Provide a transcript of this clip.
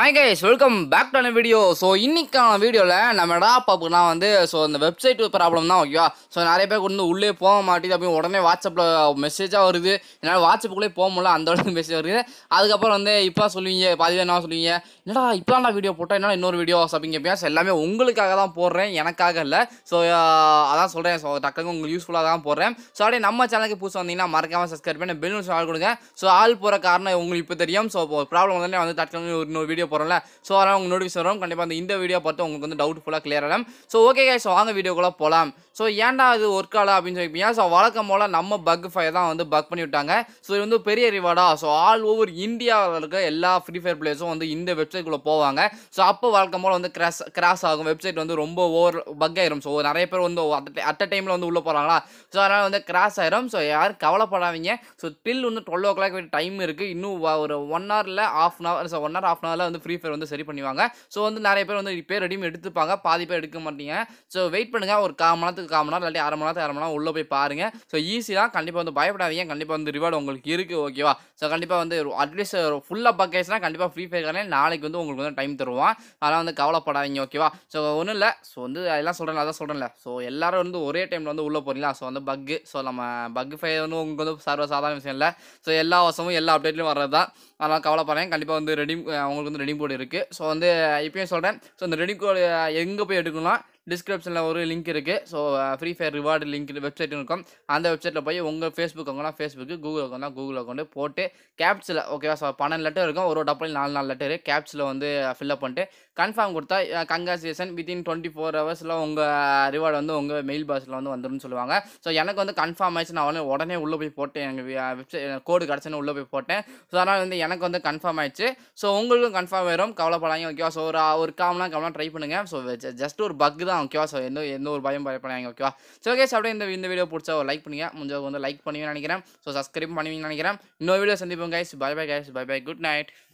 hi guys welcome back to video so இன்றைக்கான வீடியோவில் நம்ம எடா வந்து ஸோ இந்த வெப்சைட் ப்ராப்ளம் தான் ஓகேவா ஸோ நிறைய பேர் வந்து உள்ளே போக மாட்டேது அப்படின்னு உடனே வாட்ஸ்அப்பில் மெசேஜாக வருது என்னால் வாட்ஸ்அப்புக்குள்ளே போக முடியல அந்த அளவுக்கு மெசேஜ் வருது அதுக்கப்புறம் வந்து இப்போ சொல்லுவீங்க பாதி என்ன சொல்லுவீங்க என்னடா இப்போ நான் வீடியோ போட்டால் என்ன இன்னொரு வீடியோ அப்படிங்க பேச எல்லாமே உங்களுக்காக தான் போடுறேன் எனக்காக இல்லை ஸோ அதான் சொல்கிறேன் ஸோ டக்குங்க உங்களுக்கு யூஸ்ஃபுல்லாக தான் போடுறேன் ஸோ அப்படியே நம்ம சேனலுக்கு புதுசு வந்தீங்கன்னா மறக்காமல் சப்ஸ்கிரைப் பண்ணி பெல் ஆள் கொடுங்க ஸோ ஆள் போகிற காரணம் உங்களுக்கு இப்போ தெரியும் ஸோ ப்ராப்ளம் வந்து வந்து டக்குனு இன்னொரு வீடியோ வீடியோ போகிறோம்ல ஸோ அதனால் உங்களுக்கு நோட்டிஃபிகேஷன் வரும் கண்டிப்பாக அந்த இந்த வீடியோ பார்த்து உங்களுக்கு வந்து டவுட் ஃபுல்லாக கிளியர் ஆகலாம் ஸோ ஓகே ஸோ வாங்க வீடியோக்குள்ளே போகலாம் ஸோ ஏன்டா அது ஒர்க் ஆகல அப்படின்னு சொல்லிப்பீங்க ஸோ வழக்கம் போல் நம்ம பக் ஃபயர் தான் வந்து பக் பண்ணி விட்டாங்க ஸோ இது வந்து பெரிய ரிவார்டா ஸோ ஆல் ஓவர் இந்தியாவில் இருக்க எல்லா ஃப்ரீ ஃபயர் பிளேயர்ஸும் வந்து இந்த வெப்சைட்குள்ளே போவாங்க ஸோ அப்போ வழக்கம் போல் வந்து கிராஸ் கிராஸ் ஆகும் வெப்சைட் வந்து ரொம்ப ஓவர் பக் ஆயிரும் ஸோ நிறைய பேர் வந்து அட் அ டைமில் வந்து உள்ளே போகிறாங்களா ஸோ அதனால் வந்து கிராஸ் ஆயிரும் ஸோ யாரும் கவலைப்படாதீங்க ஸோ டில் வந்து டுவெல் ஓ கிளாக் டைம் இருக்குது இன்னும் ஒரு ஒன் ஹவரில் half an hour so one hour half an ஹவரில் வந்து ஃப்ரீ ஃபயர் வந்து சரி பண்ணுவாங்க ஸோ வந்து நிறைய பேர் வந்து பேர் ரெடியும் எடுத்துப்பாங்க பாதி பேர் எடுக்க மாட்டீங்க ஸோ வெயிட் பண்ணுங்கள் ஒரு காமணத்துக்கு உங்களுக்கு கால் மணி நேரம் இல்லாட்டி அரை மணி நேரத்துக்கு அரை மணி நேரம் உள்ளே போய் பாருங்கள் ஸோ ஈஸி தான் கண்டிப்பாக வந்து பயப்படாதீங்க கண்டிப்பாக வந்து ரிவார்டு உங்களுக்கு இருக்குது ஓகேவா ஸோ கண்டிப்பாக வந்து அட்லீஸ்ட் ஒரு ஃபுல்லாக பக்கேஜ்னால் கண்டிப்பாக ஃப்ரீ ஃபயர் ஃபயர்காரனே நாளைக்கு வந்து உங்களுக்கு வந்து டைம் தருவான் அதெல்லாம் வந்து கவலைப்படாதீங்க ஓகேவா ஸோ ஒன்றும் இல்லை ஸோ வந்து அதெல்லாம் சொல்கிறேன் அதான் சொல்கிறேன்ல ஸோ எல்லாரும் வந்து ஒரே டைமில் வந்து உள்ளே போகிறீங்களா ஸோ வந்து பக்கு ஸோ நம்ம பக் ஃபயர் வந்து உங்களுக்கு வந்து சர்வசாதாரண விஷயம் இல்லை ஸோ எல்லா வருஷமும் எல்லா அப்டேட்லையும் வர்றது தான் அதனால் கவலைப்படுறேன் கண்டிப்பாக வந்து ரெடி அவங்களுக்கு வந்து ரெடி கோடு இருக்குது ஸோ வந்து இப்பயும் சொல்கிறேன் ஸோ இந்த ரெடி கோடு எங்கே போய் எடுக்கணும்னா டிஸ்கிரிப்ஷனில் ஒரு லிங்க் இருக்குது so free fire reward link website இருக்கும் அந்த வெப்சைட்டில் போய் உங்கள் ஃபேஸ்புக் அக்கௌண்ட்னா ஃபேஸ்புக்கு கூகுள் அக்கௌண்ட்னா கூகுள் அக்கௌண்ட்டு போட்டு கேப்ஸில் ஓகேவா ஸோ பன்னெண்டு லெட்டர் இருக்கும் ஒரு டப்பில் நாலு நாலு லெட்டர் கேப்ஸில் வந்து ஃபில்அப் பண்ணிட்டு கன்ஃபார்ம் கொடுத்தா கங்க்ராச்சுலேஷன் வித்தின் டுவெண்ட்டி ஃபோர் ஹவர்ஸில் உங்கள் ரிவார்டு வந்து உங்கள் மெயில் பாக்ஸில் வந்து வந்துடும் சொல்லுவாங்க ஸோ எனக்கு வந்து கன்ஃபார்ம் ஆயிடுச்சு நான் உடனே உள்ளே போய் போட்டேன் எங்கள் வெப்சைட் கோடு கிடச்சுன்னு உள்ளே போய் போட்டேன் ஸோ அதனால் வந்து எனக்கு வந்து கன்ஃபார்ம் ஆயிடுச்சு ஸோ உங்களுக்கும் கன்ஃபார்ம் வரும் கவலைப்படாங்க ஓகேவா ஸோ ஒரு ஒரு காமனாக கவலாம் ட்ரை பண்ணுங்கள் ஸோ ஜஸ்ட் ஒரு பக் தான் பண்ணிக்கலாம் ஓகேவா ஸோ எந்த எந்த ஒரு பயம் பயப்படாங்க ஓகேவா ஸோ கேஸ் அப்படியே இந்த இந்த வீடியோ பிடிச்சா ஒரு லைக் பண்ணுங்க முடிஞ்சவங்க வந்து லைக் பண்ணுவீங்கன்னு நினைக்கிறேன் ஸோ சஸ்கிரைப் பண்ணுவீங்கன்னு நினைக்கிறேன் இன்னொரு வீடியோ சந்திப்போம் guys bye bye guys bye bye good night